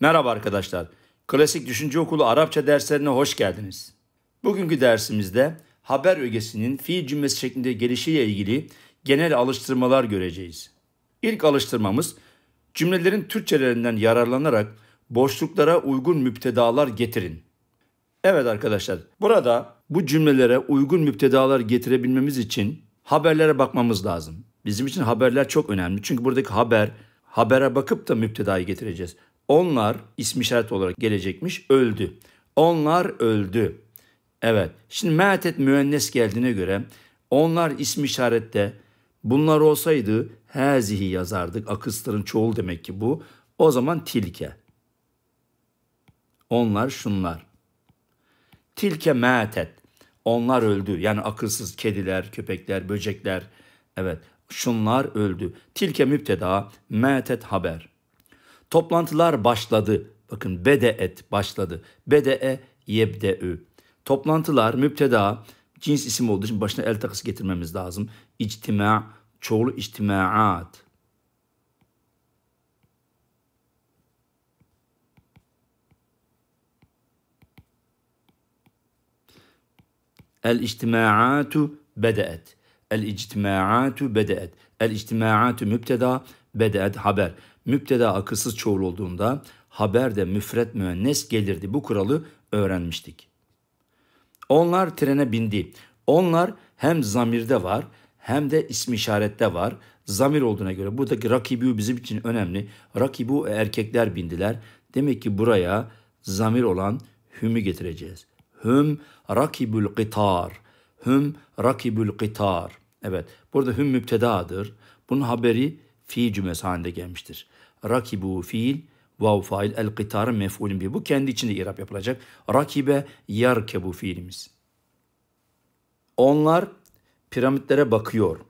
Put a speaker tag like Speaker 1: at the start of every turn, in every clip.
Speaker 1: Merhaba arkadaşlar. Klasik Düşünce Okulu Arapça derslerine hoş geldiniz. Bugünkü dersimizde haber ögesinin fiil cümlesi şeklinde gelişiyle ilgili genel alıştırmalar göreceğiz. İlk alıştırmamız cümlelerin Türkçelerinden yararlanarak boşluklara uygun müptedalar getirin. Evet arkadaşlar, burada bu cümlelere uygun müptedalar getirebilmemiz için haberlere bakmamız lazım. Bizim için haberler çok önemli. Çünkü buradaki haber, habere bakıp da müptedayı getireceğiz. Onlar ismi işaret olarak gelecekmiş öldü. Onlar öldü. Evet. Şimdi me'atet müennes geldiğine göre onlar ismi işarette bunlar olsaydı hezihi yazardık. akısların çoğul demek ki bu. O zaman tilke. Onlar şunlar. Tilke me'atet. Onlar öldü. Yani akılsız kediler, köpekler, böcekler. Evet. Şunlar öldü. Tilke müpteda, me'atet haber.'' Toplantılar başladı. Bakın bedeet başladı. Bede'e yebde'ü. Toplantılar müpteda cins isim olduğu için başına el takısı getirmemiz lazım. İctima, çoğulu içtimaat. El içtimaatu bedeet. El içtimaatu bedeet. El içtimaatu mübteda bedeet haber müpteda akılsız çoğul olduğunda haber de müfret müennes gelirdi. Bu kuralı öğrenmiştik. Onlar trene bindi. Onlar hem zamirde var hem de ismi işarette var. Zamir olduğuna göre buradaki rakibi bizim için önemli. Rakibu erkekler bindiler. Demek ki buraya zamir olan hümü getireceğiz. Hüm rakibül kıtar. Hüm rakibül kıtar. Evet burada hüm müptedadır. Bunun haberi fi cümlesi halinde gelmiştir. Rakibu fiil, vav fail, el kıtar mef'ulün bir Bu kendi içinde irap yapılacak. Rakibe yarkebu fiilimiz. Onlar piramitlere bakıyor.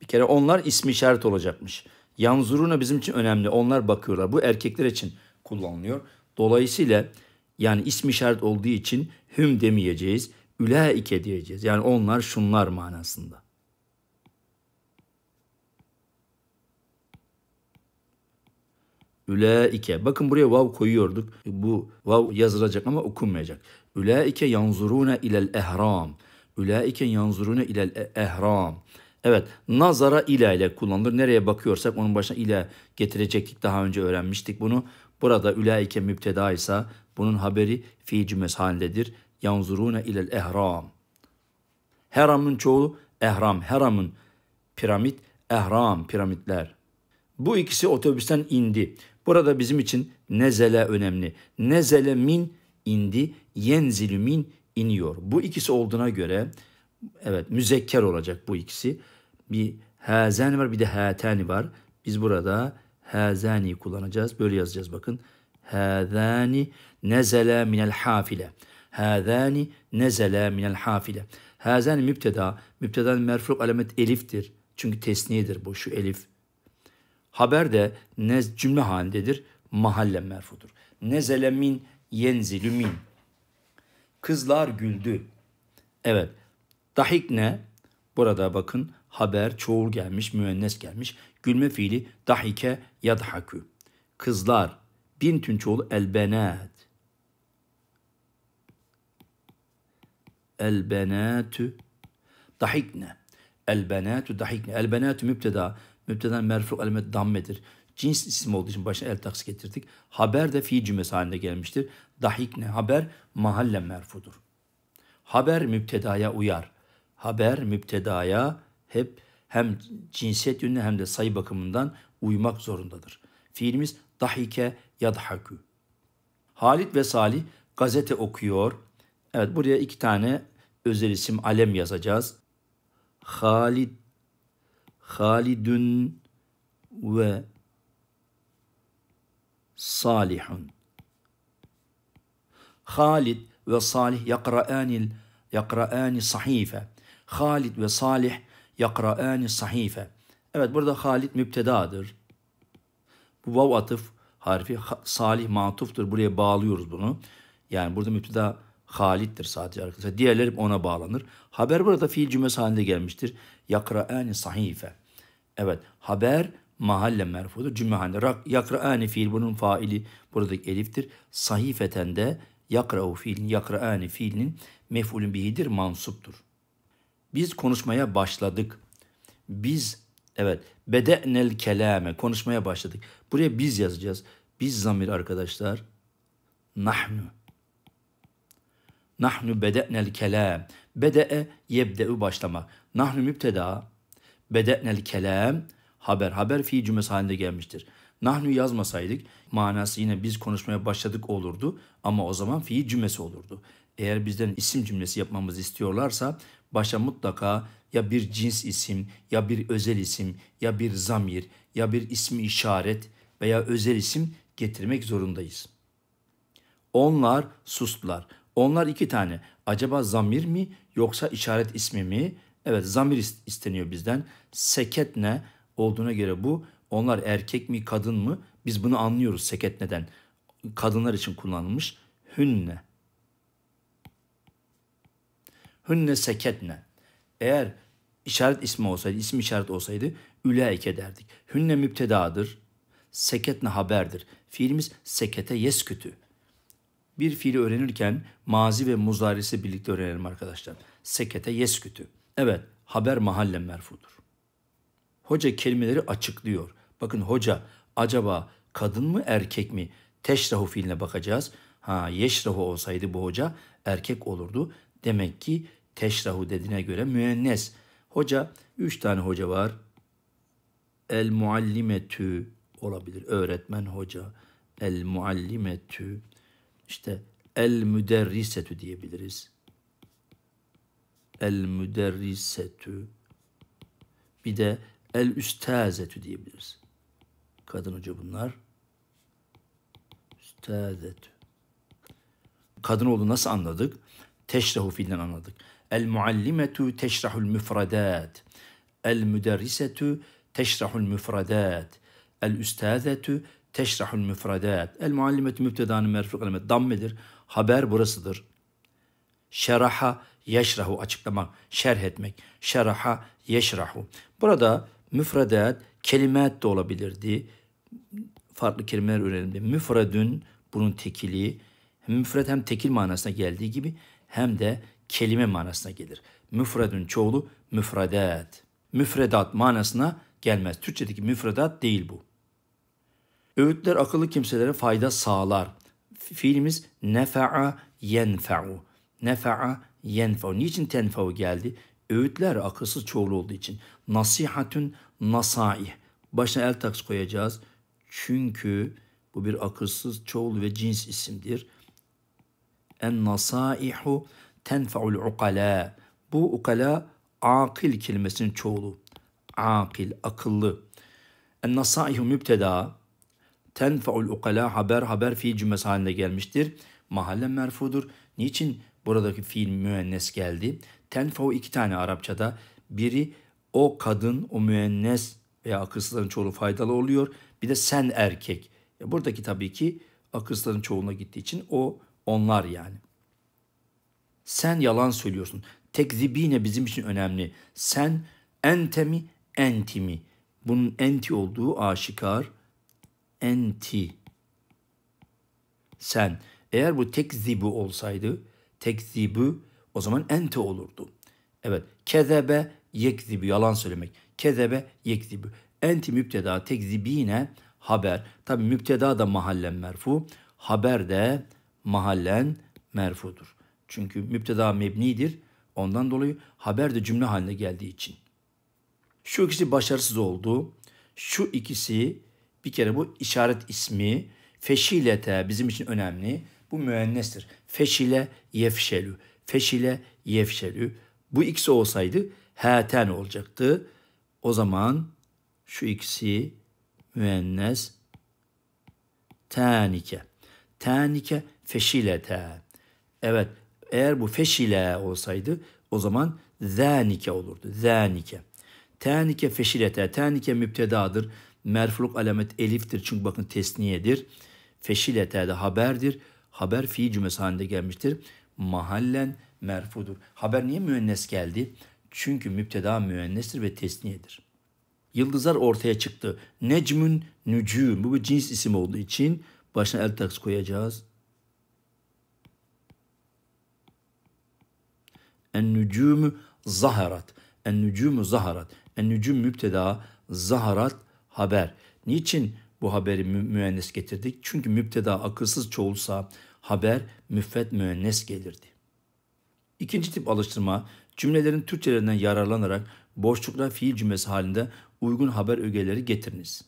Speaker 1: Bir kere onlar ismi işaret olacakmış. Yanzuruna bizim için önemli. Onlar bakıyorlar. Bu erkekler için kullanılıyor. Dolayısıyla yani ismi işaret olduğu için hüm demeyeceğiz. Ülaike diyeceğiz. Yani onlar şunlar manasında. Üleike. Bakın buraya vav koyuyorduk. E, bu vav yazılacak ama okunmayacak. Üleike yanzurune ilel ehram. Üleike yanzurune ilel e- ehram. Evet nazara ile ile kullanılır. Nereye bakıyorsak onun başına ile getirecektik. Daha önce öğrenmiştik bunu. Burada üleike mübteda ise bunun haberi fi cümles halindedir. Yanzurune ilel ehram. Heramın çoğu ehram. Heramın piramit, ehram piramitler. Bu ikisi otobüsten indi. Burada bizim için nezele önemli. Nezele min indi, yenzilü min iniyor. Bu ikisi olduğuna göre evet müzekker olacak bu ikisi. Bir hazen var bir de hateni var. Biz burada hazeni kullanacağız. Böyle yazacağız bakın. Hazani nezele minel hafile. Hazani nezele minel hafile. Hazani mübteda. Mübtedanın merfuk alamet eliftir. Çünkü tesniyedir bu şu elif. Haber de nez cümle halindedir. Mahalle merfudur. Nezele min yenzilü min. Kızlar güldü. Evet. Dahik ne? Burada bakın haber çoğul gelmiş, müennes gelmiş. Gülme fiili dahike yadhakü. Kızlar. Bin tün çoğul elbenat. Elbenatü dahikne. Elbenatü dahikne. Elbenatü mübteda. Müpteden merfuk alamet dammedir. Cins isim olduğu için başına el taks getirdik. Haber de fi cümlesi halinde gelmiştir. Dahikne haber mahalle merfudur. Haber müptedaya uyar. Haber müptedaya hep hem cinsiyet yönüne hem de sayı bakımından uymak zorundadır. Fiilimiz dahike yadhakü. Halit ve Salih gazete okuyor. Evet buraya iki tane özel isim alem yazacağız. Halit halidun ve salihun. Halid ve Salih yakra'anil yakra'ani sahife. Halid ve Salih yakra'ani sahife. Evet burada Halid müptedadır. Bu vav atıf harfi Salih matuftur. Buraya bağlıyoruz bunu. Yani burada müpteda Halit'tir saati arkadaşlar. Diğerleri ona bağlanır. Haber burada fiil cümlesi halinde gelmiştir. Yakra'ani sahife. Evet haber mahalle merfudur. Cümle halinde. Yakra'ani fiil bunun faili buradaki eliftir. Sahifeten de yakra'u fiilin, yakra'ani fiilinin mef'ulün bihidir, mansuptur. Biz konuşmaya başladık. Biz, evet, bede'nel keleme konuşmaya başladık. Buraya biz yazacağız. Biz zamir arkadaşlar. Nahnu. Nahnu bede'nel kelam. Bede'e yebde'ü başlamak. Nahnu mübteda. Bede'nel kelam. Haber. Haber fi cümlesi halinde gelmiştir. Nahnu yazmasaydık manası yine biz konuşmaya başladık olurdu ama o zaman fiil cümlesi olurdu. Eğer bizden isim cümlesi yapmamızı istiyorlarsa başa mutlaka ya bir cins isim ya bir özel isim ya bir zamir ya bir ismi işaret veya özel isim getirmek zorundayız. Onlar sustular. Onlar iki tane. Acaba zamir mi yoksa işaret ismi mi? Evet zamir isteniyor bizden. Seket ne olduğuna göre bu. Onlar erkek mi kadın mı? Biz bunu anlıyoruz seket neden. Kadınlar için kullanılmış. Hünne. Hünne ne? Eğer işaret ismi olsaydı, isim işaret olsaydı üleike derdik. Hünne müptedadır. ne haberdir. Fiilimiz sekete yeskütü. Bir fiili öğrenirken mazi ve muzarisi birlikte öğrenelim arkadaşlar. Sekete yeskütü. Evet haber mahalle merfudur. Hoca kelimeleri açıklıyor. Bakın hoca acaba kadın mı erkek mi? Teşrahu fiiline bakacağız. Ha yeşrahu olsaydı bu hoca erkek olurdu. Demek ki teşrahu dediğine göre müennes. Hoca, üç tane hoca var. El muallimetü olabilir. Öğretmen hoca. El muallimetü. İşte el müderrisetü diyebiliriz. El müderrisetü. Bir de el üstazetü diyebiliriz. Kadın hoca bunlar. Üstazetü. Kadın olduğunu nasıl anladık? Teşrahu fiilden anladık. El muallimetü teşrahul müfredat. El müderrisetü teşrahul müfredat. El üstazetü Teşrahul müfredat. El muallimetü mübtedanın merfu alamet dammedir. Haber burasıdır. Şeraha yeşrahu açıklamak, şerh etmek. Şeraha yeşrahu. Burada müfredat kelimet de olabilirdi. Farklı kelimeler öğrenelim. Müfredün bunun tekili. Hem müfred hem tekil manasına geldiği gibi hem de kelime manasına gelir. Müfredün çoğulu müfredat. Müfredat manasına gelmez. Türkçedeki müfredat değil bu. Öğütler akıllı kimselere fayda sağlar. Fiilimiz nefa'a yenfa'u. Nefa'a yenfa'u. Niçin tenfa'u geldi? Öğütler akılsız çoğulu olduğu için. Nasihatün nasaih. Başına el taks koyacağız. Çünkü bu bir akılsız çoğul ve cins isimdir. En nasaihu tenfa'ul ukala. Bu ukala akil kelimesinin çoğulu. Akil, akıllı. En nasaihu mübteda tenfeul ukala haber haber fiil cümlesi haline gelmiştir. Mahalle merfudur. Niçin buradaki fiil müennes geldi? Tenfeu iki tane Arapçada. Biri o kadın, o müennes veya akısların çoğulu faydalı oluyor. Bir de sen erkek. E, buradaki tabii ki akısların çoğuna gittiği için o onlar yani. Sen yalan söylüyorsun. Tekzibine bizim için önemli. Sen entemi entimi. Bunun enti olduğu aşikar enti. Sen. Eğer bu tek zibu olsaydı tek zibu o zaman ente olurdu. Evet. Kezebe yekzibu yalan söylemek. Kezebe yekzibu. Enti müpteda tekzibine haber. Tabi müpteda da mahallen merfu. Haber de mahallen merfudur. Çünkü müpteda mebnidir. Ondan dolayı haber de cümle haline geldiği için. Şu ikisi başarısız oldu. Şu ikisi bir kere bu işaret ismi feşilete bizim için önemli. Bu müennestir. Feşile yefşelü. Feşile yefşelü. Bu ikisi olsaydı heten olacaktı. O zaman şu ikisi müennes tenike. Tenike feşilete. Evet eğer bu feşile olsaydı o zaman zânike olurdu. Zânike. Tenike feşilete. Tenike müptedadır. Merfluk alamet eliftir çünkü bakın tesniyedir. Feşilete de haberdir. Haber fi cümlesi halinde gelmiştir. Mahallen merfudur. Haber niye müennes geldi? Çünkü müpteda müennestir ve tesniyedir. Yıldızlar ortaya çıktı. Necmün nücüm. Bu bir cins isim olduğu için başına el taks koyacağız. En nücümü zaharat. En nücümü zaharat. En nücüm müpteda zaharat haber. Niçin bu haberi mü- müennes getirdik? Çünkü müpteda akılsız çoğulsa haber müffet müennes gelirdi. İkinci tip alıştırma cümlelerin Türkçelerinden yararlanarak boşluklar fiil cümlesi halinde uygun haber ögeleri getiriniz.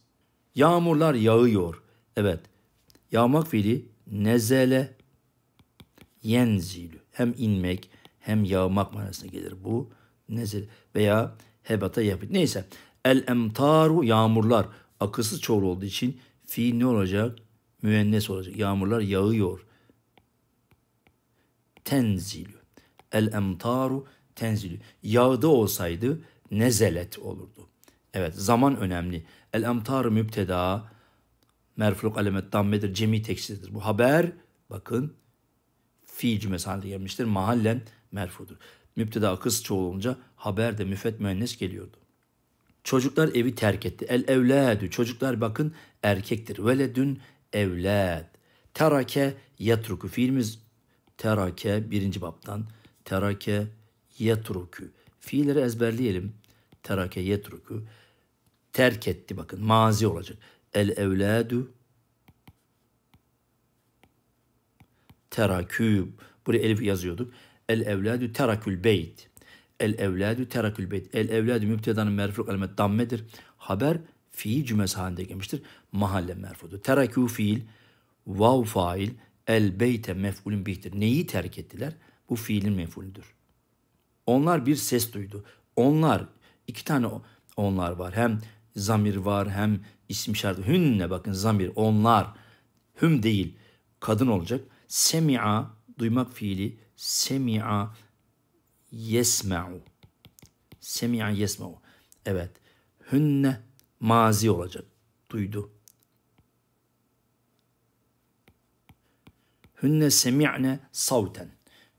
Speaker 1: Yağmurlar yağıyor. Evet. Yağmak fiili nezele yenzilü. Hem inmek hem yağmak manasına gelir bu. Nezil veya hebata yapı. Neyse El emtaru yağmurlar. Akısı çoğul olduğu için fiil ne olacak? Müennes olacak. Yağmurlar yağıyor. Tenzilü. El emtaru tenzilü. Yağdı olsaydı nezelet olurdu. Evet zaman önemli. El emtaru mübteda merfuk alemet dammedir. Cemi teksizdir. Bu haber bakın fiil cümlesi halinde gelmiştir. Mahallen merfudur. Mübteda çoğul olunca haber de müfet müennes geliyordu. Çocuklar evi terk etti. El evladü. Çocuklar bakın erkektir. Veledün evlad. Terake yatruku. Fiilimiz terake birinci baptan. Terake yatruku. Fiilleri ezberleyelim. Terake yatruku. Terk etti bakın. Mazi olacak. El evladu terakü. Buraya elif yazıyorduk. El evladu terakül beyt. El evladü terakül beyt. El evladü mübtedanın merfuk kalimet dammedir. Haber fiil cümlesi halinde gelmiştir. Mahalle merfudur. Terakü fiil, vav fail, el beyte mef'ulün bihtir. Neyi terk ettiler? Bu fiilin mef'ulüdür. Onlar bir ses duydu. Onlar, iki tane onlar var. Hem zamir var hem isim şartı. Hünne bakın zamir, onlar. Hüm değil, kadın olacak. Semi'a, duymak fiili. Semi'a, yesme'u. Semi'a yesme'u. Evet. Hünne mazi olacak. Duydu. Hünne semi'ne savten.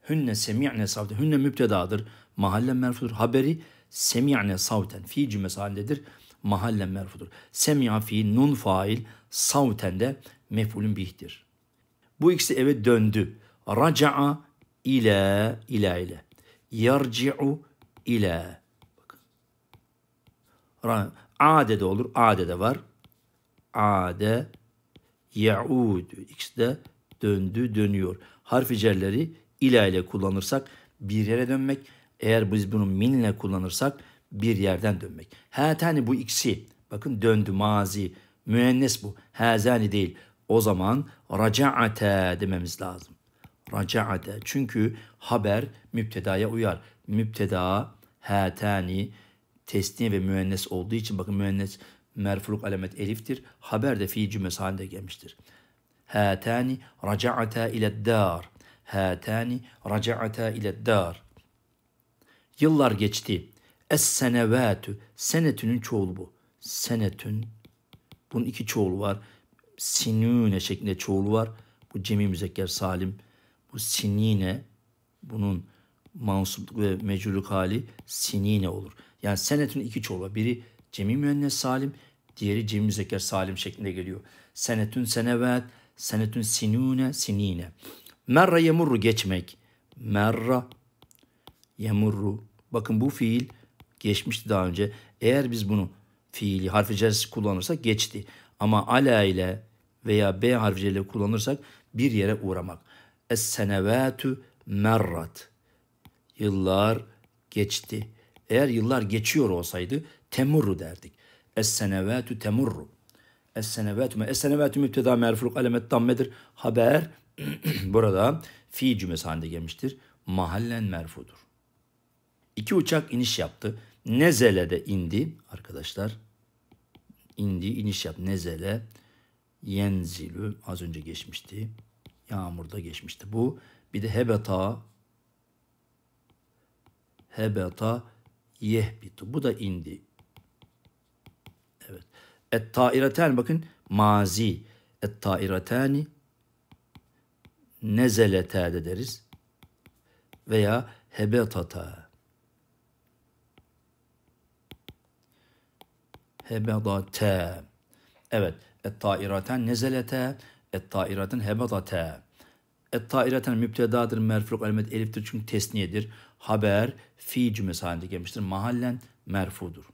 Speaker 1: Hünne semi'ne savten. Hünne müptedadır. Mahalle merfudur. Haberi semi'ne savten. Fi cümlesi halindedir. Mahalle merfudur. Semi'a fi nun fail. Savten de mef'ulün bihtir. Bu ikisi eve döndü. Raca'a ile ile ile. Yarci'u ile. Bakın. Ade de olur. Ade de var. Ade yaudu. ikisi de döndü, dönüyor. Harfi icerleri ila ile kullanırsak bir yere dönmek. Eğer biz bunu min kullanırsak bir yerden dönmek. tane bu ikisi. Bakın döndü mazi. Müennes bu. Hâzani değil. O zaman racaate dememiz lazım. Racaate. Çünkü haber müptedaya uyar. Müpteda hatani tesniye ve müennes olduğu için bakın müennes merfuluk alamet eliftir. Haber de fi cümlesi halinde gelmiştir. Hatani raca'ata ile dar. Hatani raca'ata ile dar. Yıllar geçti. Es senevatü. Senetünün çoğulu bu. Senetün. Bunun iki çoğulu var. Sinüne şeklinde çoğulu var. Bu cemi müzekker salim. Bu sinine bunun mansupluk ve mecruluk hali sinine olur. Yani senetün iki çoğulu. Biri cemi müennes salim, diğeri cemi müzekker salim şeklinde geliyor. Senetün senevet, senetün sinune, sinine. Merra yemurru geçmek. Merra yemurru. Bakın bu fiil geçmişti daha önce. Eğer biz bunu fiili harfi cerresi kullanırsak geçti. Ama ala ile veya b harfi ile kullanırsak bir yere uğramak. Es senevetü merrat. Yıllar geçti. Eğer yıllar geçiyor olsaydı temurru derdik. Es senevetü temurru. Es senevetü es senevetü mübteda merfu alemet dammedir. Haber burada fi cümlesi halinde gelmiştir. Mahallen merfudur. İki uçak iniş yaptı. Nezele de indi arkadaşlar. İndi iniş yaptı. Nezele yenzilü az önce geçmişti. Yağmurda geçmişti. Bu bir de hebeta hebeta yehbitu. Bu da indi. Evet. Et tairaten bakın mazi. Et tairatani nezelete de deriz. Veya hebetata. Hebedate. Evet. Et tairaten nezelete. Et tairaten hebedate. Et-taireten müptedadır merfuk alamet eliftir çünkü tesniyedir. Haber fi cümlesi halinde gelmiştir. Mahallen merfudur.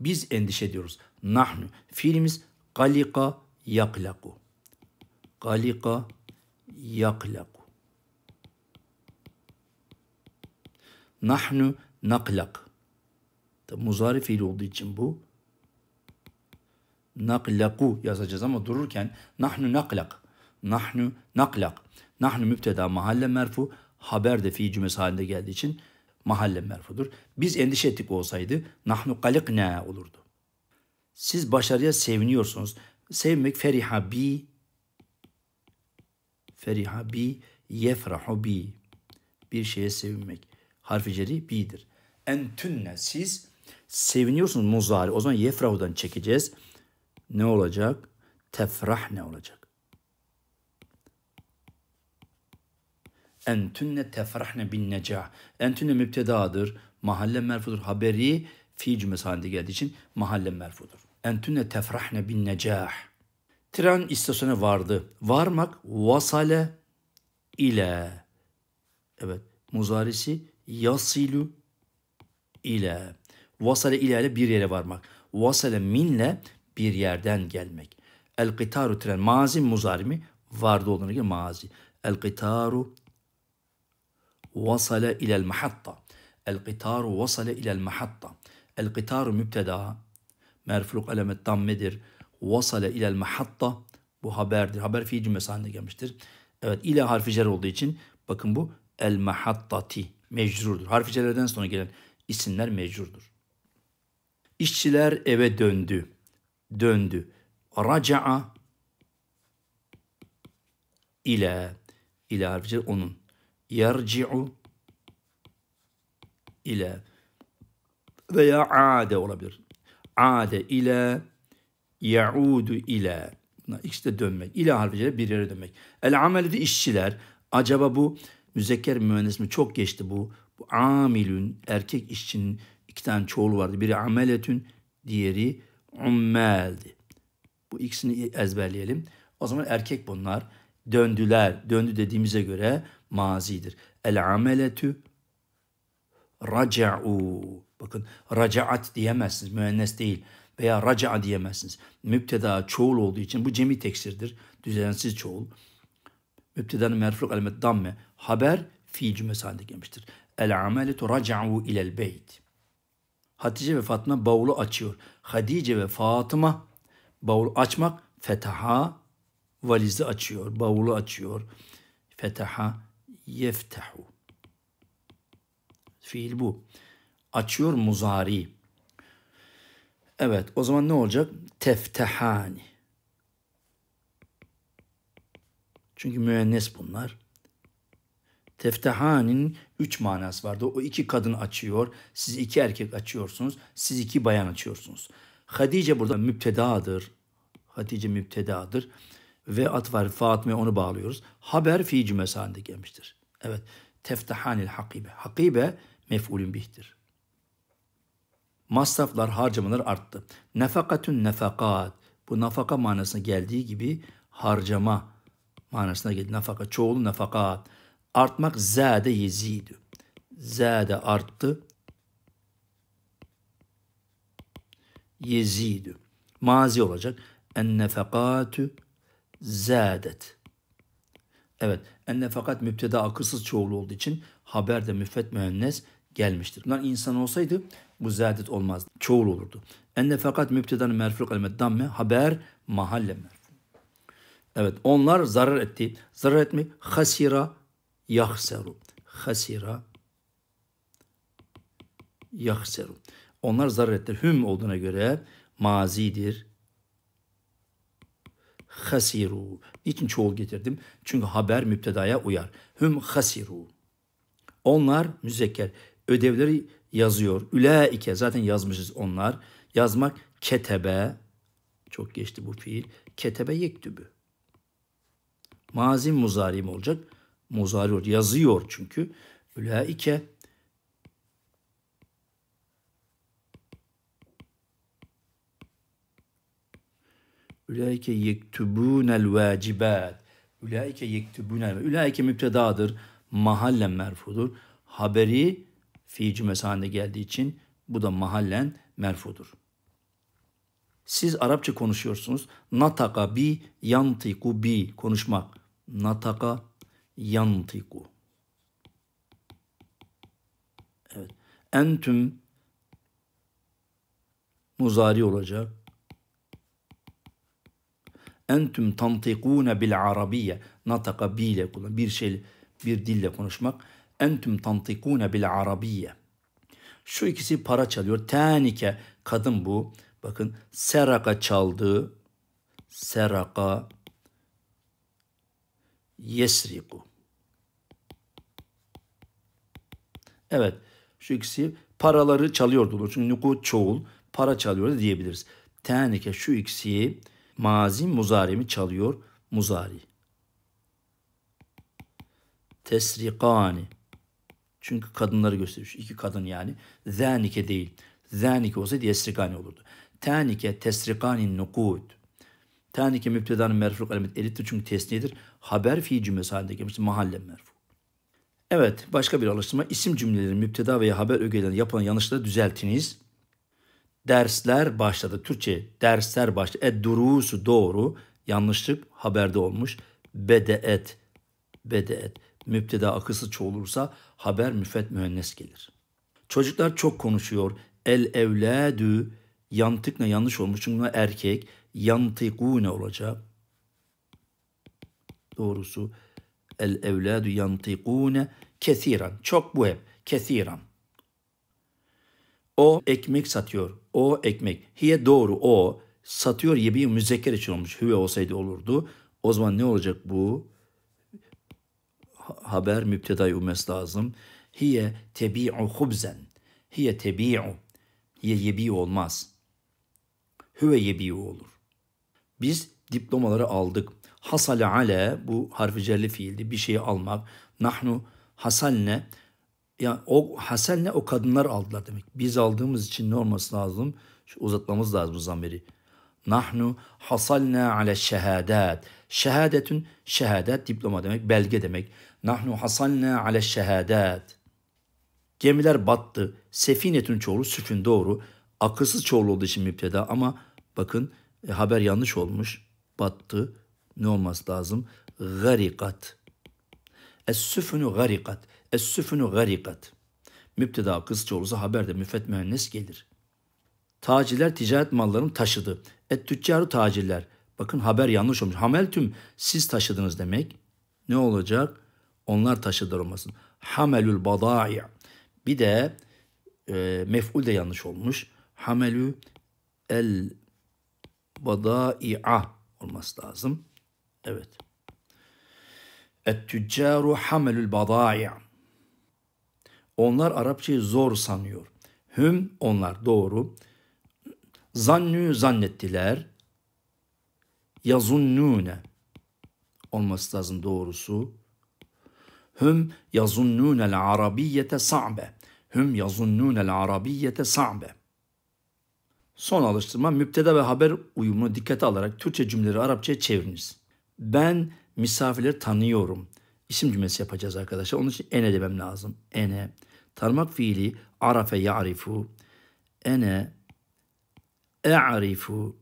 Speaker 1: Biz endişe ediyoruz. Nahnu. Fiilimiz galika yaklaku. Galika yaklaku. Nahnu naklak. Muzari fiil olduğu için bu naklaku yazacağız ama dururken nahnu naklak. Nahnu naklak. Nahnu müpteda mahalle merfu haber de fi cümlesi halinde geldiği için mahalle merfudur. Biz endişe ettik olsaydı nahnu kalikna olurdu. Siz başarıya seviniyorsunuz. Sevmek feriha bi feriha bi yefrahu bi bir şeye sevinmek. Harfi ceri bi'dir. Entünne siz seviniyorsunuz muzari. O zaman yefrahudan çekeceğiz. Ne olacak? Tefrah ne olacak? entünne tefrahne bin necah. Entünne müptedadır. Mahalle merfudur. Haberi fi cümlesi halinde geldiği için mahalle merfudur. Entünne tefrahne bin necah. Tren istasyona vardı. Varmak vasale ile. Evet. Muzarisi yasilu ile. Vasale ile ile bir yere varmak. Vasale minle bir yerden gelmek. El kitaru tren mazi muzarimi vardı olduğuna göre mazi. El kitaru وصل إلى المحطة القطار وصل Mahatta, المحطة القطار müpteda merfuluk alamet dammedir. Vasale ilel mahatta bu haberdir. Haber fiil cümlesi haline gelmiştir. Evet ile harfi cer olduğu için bakın bu el mahattati mecrurdur. Harfi cerlerden sonra gelen isimler mecrurdur. İşçiler eve döndü. Döndü. Raca'a ile ile harfi cer onun yerci'u ile veya ade olabilir. Ade ile yaudu ile Bunlar ikisi de dönmek. İle harfiyle bir yere dönmek. El ameldi işçiler. Acaba bu müzekker müennes mi? Çok geçti bu. Bu amilün erkek işçinin iki tane çoğulu vardı. Biri ameletün, diğeri ummeldi. Bu ikisini ezberleyelim. O zaman erkek bunlar döndüler. Döndü dediğimize göre mazidir. El ameletü raca'u. Bakın raca'at diyemezsiniz. Müennes değil. Veya raca'a diyemezsiniz. Mübteda çoğul olduğu için bu cemi teksirdir. Düzensiz çoğul. Mübtedanın merfuk alimet damme. Haber fiil cümlesi halinde gelmiştir. El ameletu raca'u ilel beyt. Hatice ve Fatma bavulu açıyor. Hadice ve Fatıma bavul açmak fetaha valizi açıyor, bavulu açıyor. Feteha yeftehu. Fiil bu. Açıyor muzari. Evet o zaman ne olacak? Teftehani. Çünkü müennes bunlar. Teftehanin üç manası vardı. O iki kadın açıyor, siz iki erkek açıyorsunuz, siz iki bayan açıyorsunuz. Hatice burada müptedadır. Hatice müptedadır. Ve at var Fatma onu bağlıyoruz. Haber fi cümlesi gelmiştir. Evet. Teftahanil hakibe. Hakibe mef'ulün bihtir. Masraflar, harcamalar arttı. Nefakatün nefakat. Bu nafaka manasına geldiği gibi harcama manasına geldi. Nafaka, çoğulu nefakat. Artmak zade yezidü. Zade arttı. Yezidü. Mazi olacak. En nefakatü zâdet. Evet, enne fakat müpteda akılsız çoğulu olduğu için haber de müfet müennes gelmiştir. Bunlar insan olsaydı bu zâdet olmazdı. Çoğul olurdu. Enne fakat müptedanın merfuk elmet damme haber mahalle Evet onlar zarar etti. Zarar etmi? hasira yahseru. Hasira yahseru. Onlar zarar etti. Hüm olduğuna göre mazidir hasiru. Niçin çoğul getirdim? Çünkü haber müptedaya uyar. Hüm hasiru. Onlar müzekker. Ödevleri yazıyor. Ülaike zaten yazmışız onlar. Yazmak ketebe. Çok geçti bu fiil. Ketebe yektübü. Mazim muzari mi olacak? Muzari olacak. Yazıyor çünkü. Ülaike Ülaike yektubunel vacibat. Ülaike yektubunel Ülaike müptedadır. Mahallen merfudur. Haberi fi cümlesi geldiği için bu da mahallen merfudur. Siz Arapça konuşuyorsunuz. Nataka bi yantiku bi konuşmak. Nataka yantiku. Evet. Entüm muzari olacak entüm tantikune bil arabiye. Nataka biyle kullan. Bir şey bir dille konuşmak. Entüm tantikune bil arabiye. Şu ikisi para çalıyor. Tenike kadın bu. Bakın seraka çaldı. Seraka yesriku. Evet şu ikisi paraları çalıyordu. Çünkü nukut çoğul para çalıyordu diyebiliriz. Tenike şu ikisi Mazi muzarimi çalıyor muzari. Tesrikani. Çünkü kadınları göstermiş. İki kadın yani. Zanike değil. Zanike olsaydı yesrikani olurdu. Tanike tesrikani nukud. Tanike müptedanın merfu alamet elittir çünkü tesnidir. Haber fi cümlesi halinde gelmiştir. Mahalle merfu. Evet başka bir alıştırma. İsim cümlelerin müpteda veya haber ögelerinde yapılan yanlışları düzeltiniz dersler başladı. Türkçe dersler başladı. E durusu doğru. Yanlışlık haberde olmuş. Bedeet. Bedeet. Müpteda akısı çoğulursa haber müfet mühendis gelir. Çocuklar çok konuşuyor. El evladü ne yanlış olmuş. Çünkü erkek ne olacak. Doğrusu el evladu yantikune kesiran. Çok bu hep. Kesiran. O ekmek satıyor. O ekmek. Hiye doğru o satıyor yebi müzekker için olmuş. Hüve olsaydı olurdu. O zaman ne olacak bu? Haber müpteday umes lazım. Hiye tebi'u hubzen. Hiye tebi'u. Hiye yebi olmaz. Hüve yebi olur. Biz diplomaları aldık. Hasale ale bu harfi cerli fiildi. Bir şeyi almak. Nahnu hasalne yani o Hasen'le o kadınlar aldılar demek. Biz aldığımız için ne olması lazım? Şu uzatmamız lazım bu zamiri. Nahnu hasalna ala şehadet. Şehadetün şehadet diploma demek, belge demek. Nahnu hasalna ala şehadet. Gemiler battı. Sefinetün çoğulu süfün doğru. Akılsız çoğulu olduğu için müpteda ama bakın e, haber yanlış olmuş. Battı. Ne olması lazım? Garikat. Es-süfünü garikat. Es-süfünü garikat. Müpteda kız çoğuluza haberde müfet mühendis gelir. Tacirler ticaret mallarını taşıdı. Et tüccarı tacirler. Bakın haber yanlış olmuş. Hamel tüm siz taşıdınız demek. Ne olacak? Onlar taşıdılar olmasın. Hamelül badai. Bir de e, mef'ul de yanlış olmuş. Hamelü el badai'a olması lazım. Evet. Et tüccaru hamelül badai'a. Onlar Arapçayı zor sanıyor. Hüm onlar doğru. Zannü zannettiler. Yazunnune olması lazım doğrusu. Hüm yazunnunel arabiyyete sa'be. Hüm yazunnunel arabiyyete sa'be. Son alıştırma müpteda ve haber uyumunu dikkate alarak Türkçe cümleleri Arapçaya çeviriniz. Ben misafirleri tanıyorum isim cümlesi yapacağız arkadaşlar. Onun için ene demem lazım. Ene. Tanımak fiili arafe ya'rifu. Ene e'rifu.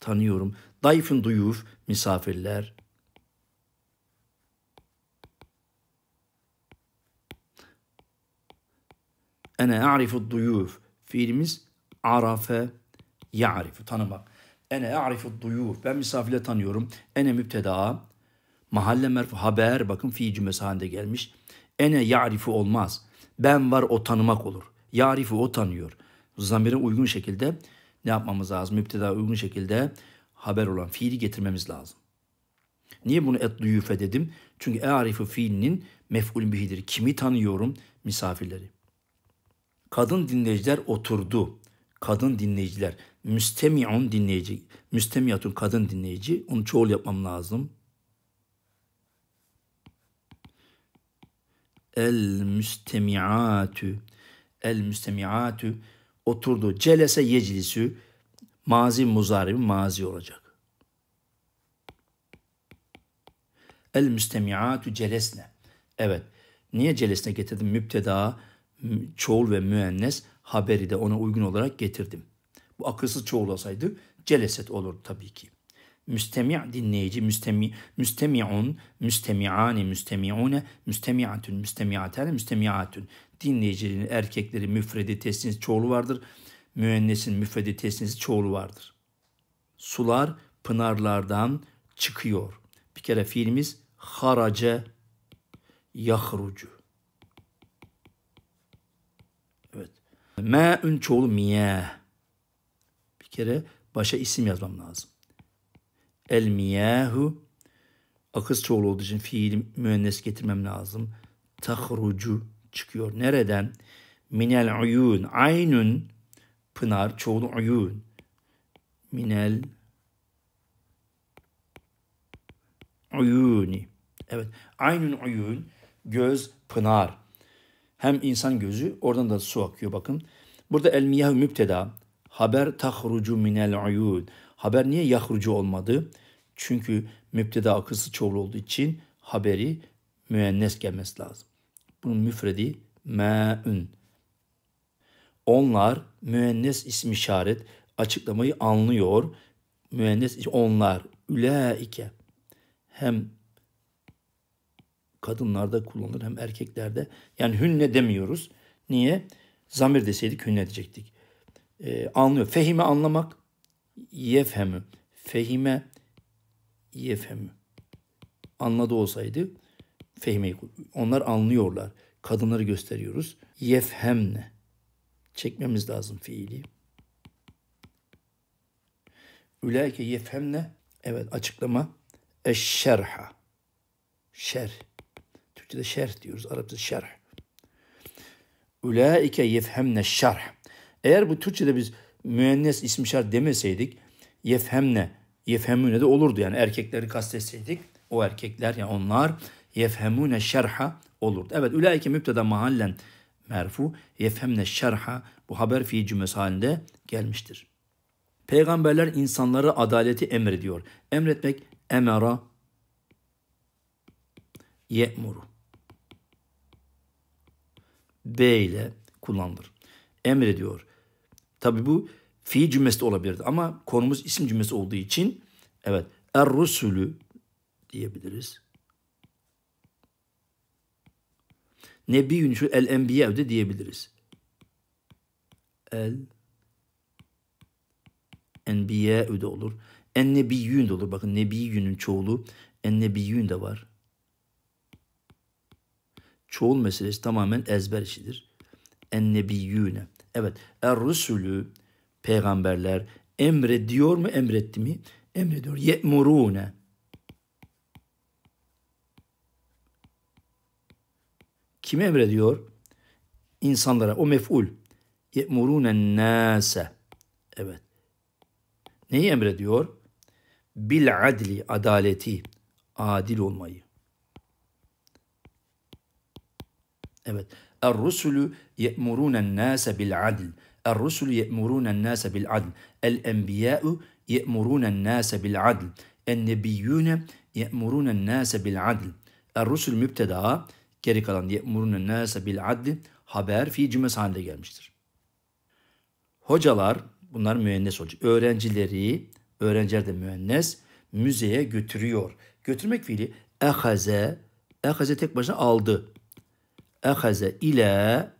Speaker 1: Tanıyorum. Dayfın duyuf misafirler. Ene a'rifu duyuf. Fiilimiz arafe ya'rifu. Tanımak. Ene a'rifu duyuf. Ben misafirle tanıyorum. Ene mübteda. Mahalle merfu haber bakın fi cümlesi halinde gelmiş. Ene yarifi olmaz. Ben var o tanımak olur. yarifi o tanıyor. Zamire uygun şekilde ne yapmamız lazım? Müpteda uygun şekilde haber olan fiili getirmemiz lazım. Niye bunu et duyufe dedim? Çünkü e arifu fiilinin mef'ul bihidir. Kimi tanıyorum? Misafirleri. Kadın dinleyiciler oturdu. Kadın dinleyiciler. Müstemi'un dinleyici. Müstemiyatun kadın dinleyici. Onu çoğul yapmam lazım. El müstemi'atü. El müstemi'atü oturdu. Celese yeclisü mazi muzari mazi olacak. El müstemi'atü celesne. Evet. Niye celesne getirdim? Müpteda, çoğul ve müennes haberi de ona uygun olarak getirdim. Bu akılsız çoğul olsaydı celeset olur tabii ki müstemi dinleyici, müstemi, müstemi'un, müstemi'ani, müstemi'une, müstemi'atun, müstemi'atane, müstemi'atun. Dinleyicinin erkekleri müfredi tesniz çoğulu vardır. Müennesin müfredi tesniz çoğulu vardır. Sular pınarlardan çıkıyor. Bir kere fiilimiz harace yahrucu. Evet. Mâ'ün çoğulu miyâh. Bir kere başa isim yazmam lazım. El miyahu akız çoğulu olduğu için fiil müennes getirmem lazım. Tahrucu çıkıyor. Nereden? Minel uyun. Aynun pınar çoğulu uyun. Minel uyuni. Evet. Aynun uyun. Göz pınar. Hem insan gözü oradan da su akıyor bakın. Burada el miyah müpteda. Haber tahrucu minel uyun. Haber niye yahrucu olmadı? Çünkü müpteda akısı çoğul olduğu için haberi müennes gelmesi lazım. Bunun müfredi me'ün. Onlar müennes ismi işaret açıklamayı anlıyor. Müennes onlar üleike hem kadınlarda kullanılır hem erkeklerde. Yani hünne demiyoruz. Niye? Zamir deseydik hünne edecektik. Ee, anlıyor. Fehime anlamak, yefhemü. Fehime yefhemü. Anladı olsaydı fehime. Onlar anlıyorlar. Kadınları gösteriyoruz. Yefhemne. Çekmemiz lazım fiili. Ülaike yefhemne. Evet açıklama. Eşşerha. Şer. Türkçe'de şerh diyoruz. Arapça şerh. Ülaike yefhemne şerh. Eğer bu Türkçe'de biz müennes ismişar demeseydik yefhemne, yefhemune de olurdu. Yani erkekleri kastetseydik o erkekler yani onlar yefhemune şerha olurdu. Evet ülaike mübteda mahallen merfu yefhemne şerha bu haber fi cümlesi halinde gelmiştir. Peygamberler insanlara adaleti emrediyor. Emretmek emara ye'muru. B ile kullanılır. Emrediyor. Tabi bu fiil cümlesi de olabilirdi ama konumuz isim cümlesi olduğu için evet er-rusulü diyebiliriz. Nebiyyün şu el-enbiya de diyebiliriz. El enbiya de olur. En nebiyyün de olur. Bakın nebi Yunun çoğulu en nebiyyün de var. Çoğul meselesi tamamen ezber işidir. En nebiyyüne. Evet. Er-rusulü peygamberler emrediyor mu emretti mi? Emrediyor. Ye'murune. kim emrediyor? İnsanlara. O mef'ul. Ye'murune nase. Evet. Neyi emrediyor? Bil adli, adaleti, adil olmayı. Evet. الرسل يأمرون الناس بالعدل الرسل يأمرون الناس بالعدل الأنبياء يأمرون الناس بالعدل النبيون يأمرون الناس بالعدل Rusul mübteda geri kalan ye'murun nase bil adli haber fi cümlesi halinde gelmiştir. Hocalar bunlar müennes olacak. Öğrencileri öğrenciler de müennes müzeye götürüyor. Götürmek fiili ehaze ehaze tek başına aldı. Ehaze ile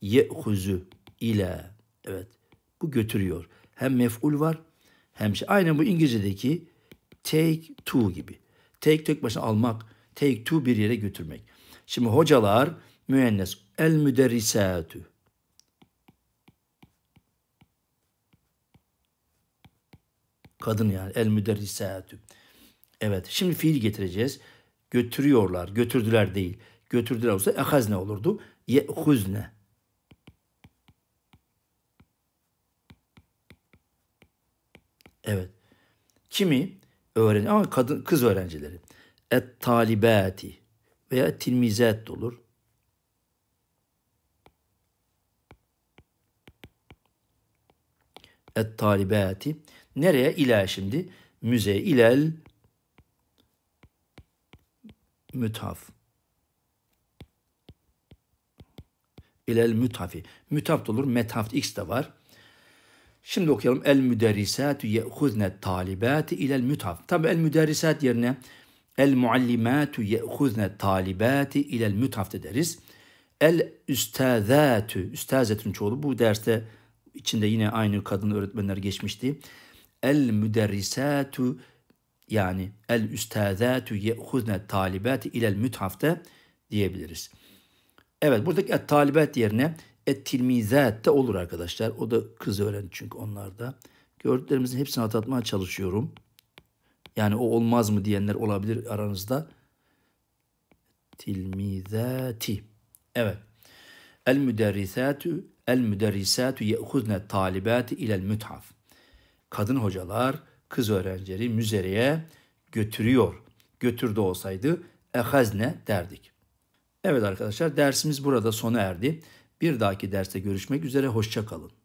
Speaker 1: ye'huzu ile. Evet. Bu götürüyor. Hem mef'ul var hem şey. Aynen bu İngilizce'deki take to gibi. Take tek başına almak. Take to bir yere götürmek. Şimdi hocalar müennes el müderrisatü. Kadın yani el müderrisatü. Evet şimdi fiil getireceğiz. Götürüyorlar, götürdüler değil götürdüler olsa e, ne olurdu. ne? Evet. Kimi öğren ama kadın kız öğrencileri. Et talibati veya tilmizat de olur. Et talibati. Nereye? İla şimdi. Müze ilel müthaf. ilel müthafi. Müthaf olur. Methaft x de var. Şimdi okuyalım. El müderrisatü ye'huzne talibati ilel müthaf. Tabi el müderrisat yerine el muallimatü ye'huzne talibati ilel müthaf deriz. El üstazatü. Üstazetün çoğulu. Bu derste içinde yine aynı kadın öğretmenler geçmişti. El müderrisatü yani el üstazatü ye'huzne talibati ilel müthafte diyebiliriz. Evet buradaki et talibet yerine et tilmizat de olur arkadaşlar. O da kız öğrenci çünkü onlar da. Gördüklerimizin hepsini atlatmaya çalışıyorum. Yani o olmaz mı diyenler olabilir aranızda. Tilmizati. Evet. El müderrisatü el müderrisatü ye'huzne talibati ilel müthaf. Kadın hocalar kız öğrencileri müzereye götürüyor. Götürdü olsaydı ehazne derdik. Evet arkadaşlar dersimiz burada sona erdi. Bir dahaki derste görüşmek üzere hoşça kalın.